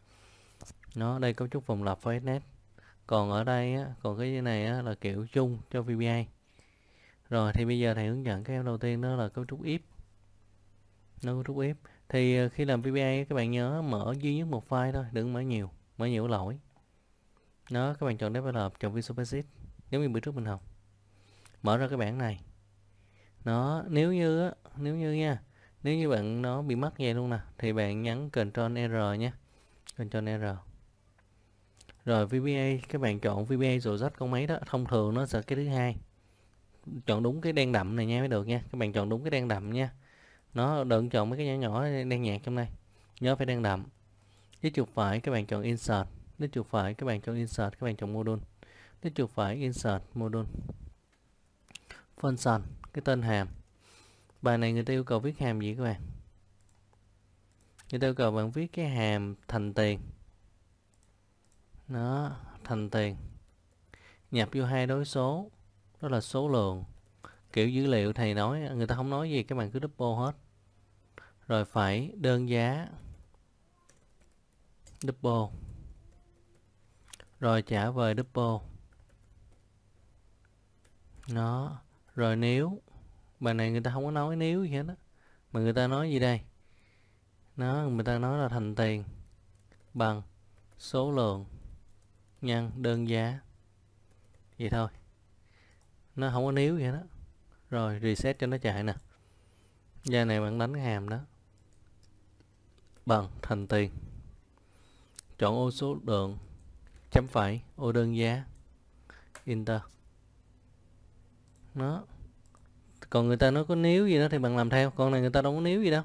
nó đây cấu trúc vòng lặp với net còn ở đây á, còn cái này á, là kiểu chung cho vbi. rồi thì bây giờ thầy hướng dẫn các em đầu tiên đó là cấu trúc if nó cấu trúc if thì ờ, khi làm vbi các bạn nhớ mở duy nhất một file thôi đừng mở nhiều mở nhiều lỗi nó các bạn chọn develop chọn Visual Basic giống như bữa trước mình học mở ra cái bảng này nó nếu như á nếu như nha nếu như bạn nó bị mất vậy luôn nè thì bạn nhấn Ctrl R nhé Ctrl R rồi VBA các bạn chọn VBA rồi dắt con máy đó thông thường nó sẽ cái thứ hai chọn đúng cái đen đậm này nha mới được nha các bạn chọn đúng cái đen đậm nha nó đừng chọn mấy cái nhỏ nhỏ đen nhạt trong đây nhớ phải đen đậm nếu chuột phải các bạn chọn insert nếu chuột phải các bạn chọn insert các bạn chọn module nếu chuột phải insert module function cái tên hàm bài này người ta yêu cầu viết hàm gì các bạn người ta yêu cầu bạn viết cái hàm thành tiền nó thành tiền nhập vô hai đối số đó là số lượng kiểu dữ liệu thầy nói người ta không nói gì các bạn cứ double hết rồi phải đơn giá double rồi trả về double nó rồi nếu bài này người ta không có nói nếu gì hết á mà người ta nói gì đây nó người ta nói là thành tiền bằng số lượng nhân đơn giá vậy thôi nó không có níu vậy đó rồi reset cho nó chạy nè da này bạn đánh hàm đó bằng thành tiền chọn ô số lượng chấm phẩy ô đơn giá enter nó còn người ta nó có níu gì đó thì bạn làm theo con này người ta đâu có níu gì đâu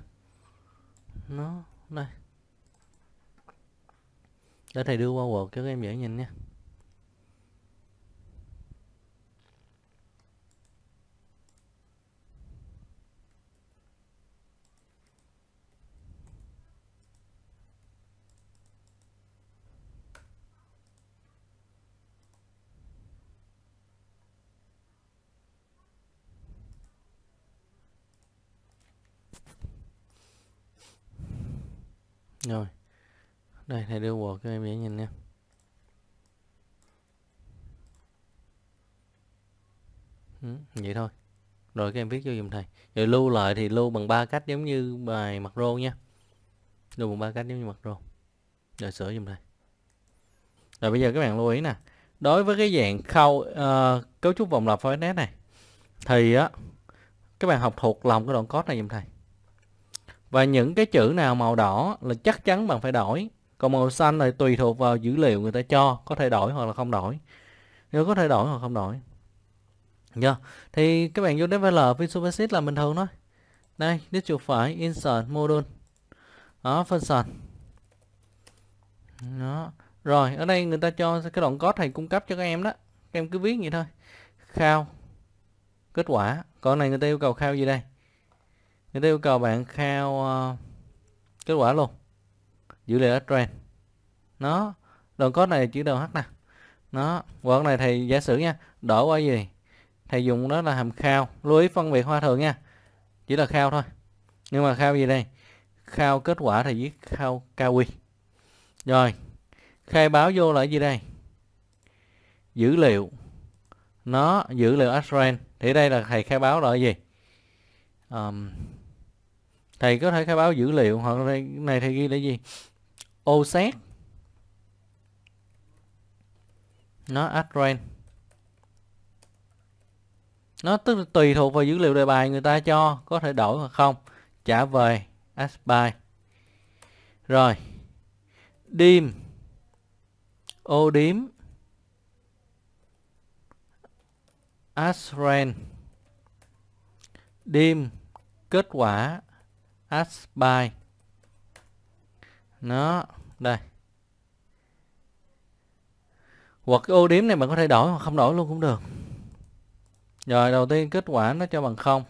nó đây để thầy đưa qua Word cho các em dễ nhìn nha rồi đây thầy đưa Word cho em dễ nhìn nha ừ, vậy thôi rồi các em viết vô dùm thầy rồi lưu lại thì lưu bằng ba cách giống như bài mặt rô nha lưu bằng ba cách giống như mặt rô rồi sửa dùm thầy rồi bây giờ các bạn lưu ý nè đối với cái dạng khâu uh, cấu trúc vòng lặp fornet này thì á các bạn học thuộc lòng cái đoạn code này dùm thầy và những cái chữ nào màu đỏ là chắc chắn bạn phải đổi còn màu xanh này tùy thuộc vào dữ liệu người ta cho có thể đổi hoặc là không đổi nếu có thể đổi hoặc không đổi Dạ, thì các bạn vô developer Visual Basic là bình thường thôi. Đây, nếu chuột phải insert module. Đó, function. Đó. Rồi, ở đây người ta cho cái đoạn code thầy cung cấp cho các em đó. Các em cứ viết vậy thôi. Khao. Kết quả. Còn này người ta yêu cầu khao gì đây? Người ta yêu cầu bạn khao uh, kết quả luôn dữ liệu x nó đoạn code này chữ đầu H nè nó đoạn này thầy giả sử nha đổ qua gì thầy dùng đó là hàm khao lưu ý phân biệt hoa thường nha chỉ là khao thôi nhưng mà khao gì đây khao kết quả thầy viết khao cao quy rồi khai báo vô là gì đây dữ liệu nó dữ liệu Asran thì đây là thầy khai báo là gì um, thầy có thể khai báo dữ liệu hoặc này thầy ghi là gì ô xét nó adren nó tức là tùy thuộc vào dữ liệu đề bài người ta cho có thể đổi hoặc không trả về aspire rồi dim ô điếm asren dim kết quả aspire nó đây hoặc cái ô điểm này bạn có thể đổi hoặc không đổi luôn cũng được rồi đầu tiên kết quả nó cho bằng không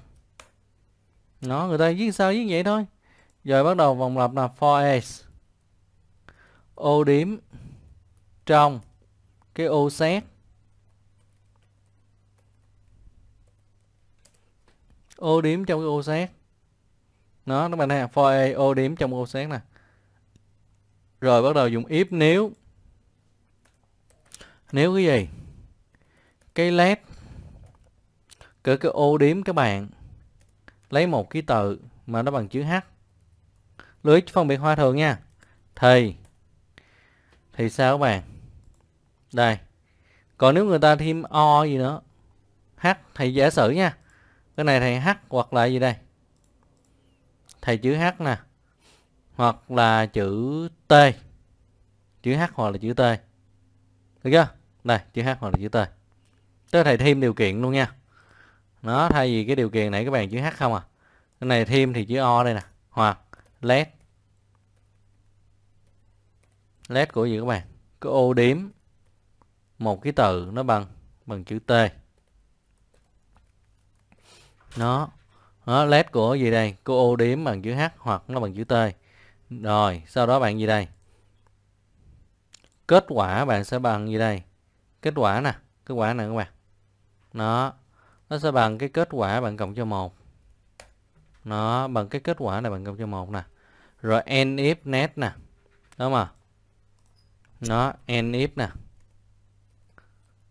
nó người ta viết sao viết vậy thôi rồi bắt đầu vòng lặp là for s ô điểm trong cái ô xét ô điểm trong cái ô xét nó các bạn thấy for a ô điểm trong ô xét nè rồi bắt đầu dùng if nếu nếu cái gì cái led cỡ cái ô điểm các bạn lấy một ký tự mà nó bằng chữ h lưới phân biệt hoa thường nha thì thì sao các bạn đây còn nếu người ta thêm o gì nữa h thì giả sử nha cái này thầy h hoặc là gì đây thầy chữ h nè hoặc là chữ T chữ H hoặc là chữ T được chưa đây chữ H hoặc là chữ T tức thầy thêm điều kiện luôn nha nó thay vì cái điều kiện nãy các bạn chữ H không à cái này thêm thì chữ O đây nè hoặc led led của gì các bạn cái ô điểm một cái từ nó bằng bằng chữ T nó nó led của gì đây cô ô đếm bằng chữ h hoặc nó bằng chữ t rồi, sau đó bạn gì đây? Kết quả bạn sẽ bằng gì đây? Kết quả nè, kết quả nè các bạn. Nó nó sẽ bằng cái kết quả bạn cộng cho một Nó bằng cái kết quả này bạn cộng cho một nè. Rồi n if net nè. đó mà Nó n if nè.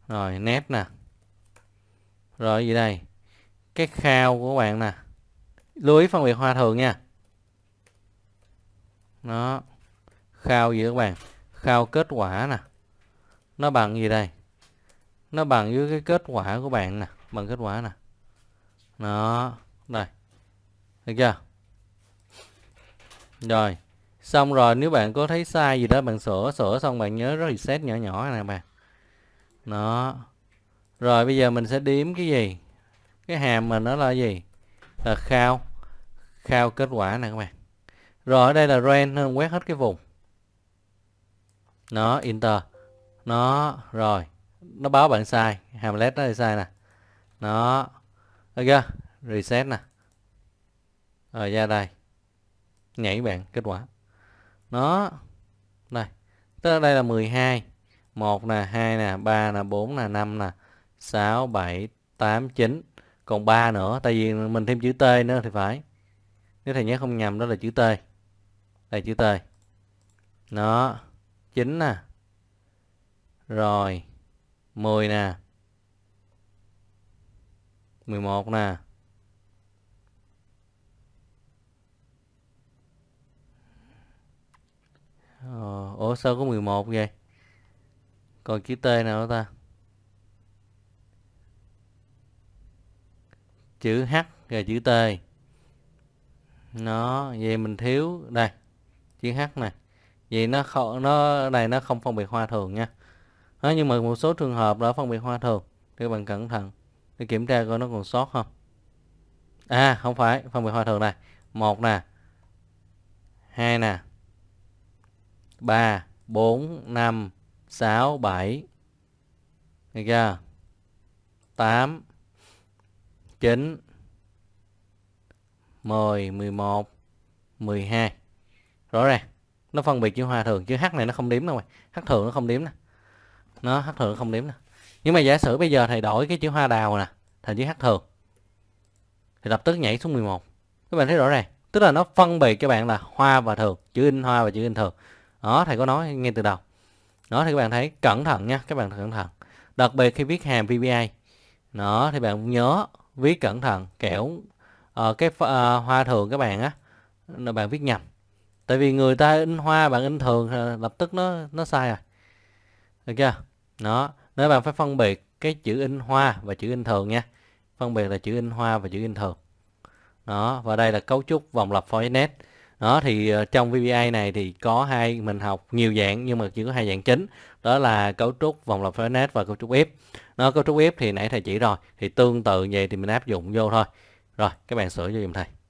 Rồi net nè. Rồi gì đây? Cái khao của bạn nè. Lưu ý phân biệt hoa thường nha nó khao gì các bạn khao kết quả nè nó bằng gì đây nó bằng với cái kết quả của bạn nè bằng kết quả nè nó đây được chưa rồi xong rồi nếu bạn có thấy sai gì đó bạn sửa sửa xong bạn nhớ reset nhỏ nhỏ này bạn nó rồi bây giờ mình sẽ đếm cái gì cái hàm mình nó là gì là khao khao kết quả nè các bạn rồi ở đây là range nên quét hết cái vùng. Nó enter. Nó rồi. Nó báo bạn sai, Hamlet nó sai nè. Nó. Ok, reset nè. Rồi ra đây. Nhảy bạn kết quả. Nó. Đây. Tức là đây là 12. 1 nè, 2 nè, 3 nè, 4 nè, 5 nè, 6 7 8 9. Còn 3 nữa tại vì mình thêm chữ T nữa thì phải. Nếu thầy nhớ không nhầm đó là chữ T đây chữ T nó chín nè rồi 10 nè 11 nè ờ, ủa sao có 11 vậy? Còn chữ T nào đó ta? Chữ H và chữ T. Nó, vậy mình thiếu đây chữ h này vì nó không nó này nó không phân biệt hoa thường nha đó, nhưng mà một số trường hợp đã phân biệt hoa thường thì bạn cẩn thận để kiểm tra coi nó còn sót không à không phải phân biệt hoa thường này một nè hai nè ba bốn năm sáu bảy được chưa tám chín mười mười một mười hai rõ ràng nó phân biệt giữa hoa thường chứ h này nó không điểm đâu mày h thường nó không điểm nè nó h thường nó không điểm nè nhưng mà giả sử bây giờ thầy đổi cái chữ hoa đào nè thành chữ h thường thì lập tức nhảy xuống 11 các bạn thấy rõ ràng tức là nó phân biệt cho bạn là hoa và thường chữ in hoa và chữ in thường đó thầy có nói ngay từ đầu đó thì các bạn thấy cẩn thận nha các bạn cẩn thận đặc biệt khi viết hàm vbi, đó thì bạn nhớ viết cẩn thận kẻo uh, cái uh, hoa thường các bạn á là bạn viết nhầm tại vì người ta in hoa bạn in thường lập tức nó nó sai rồi à. được chưa nó nếu bạn phải phân biệt cái chữ in hoa và chữ in thường nha phân biệt là chữ in hoa và chữ in thường đó và đây là cấu trúc vòng lập Fortinet đó thì ờ, trong VBA này thì có hai mình học nhiều dạng nhưng mà chỉ có hai dạng chính đó là cấu trúc vòng lập Fortinet và cấu trúc if nó cấu trúc if thì nãy thầy chỉ rồi thì tương tự vậy thì mình áp dụng vô thôi rồi các bạn sửa cho dùm thầy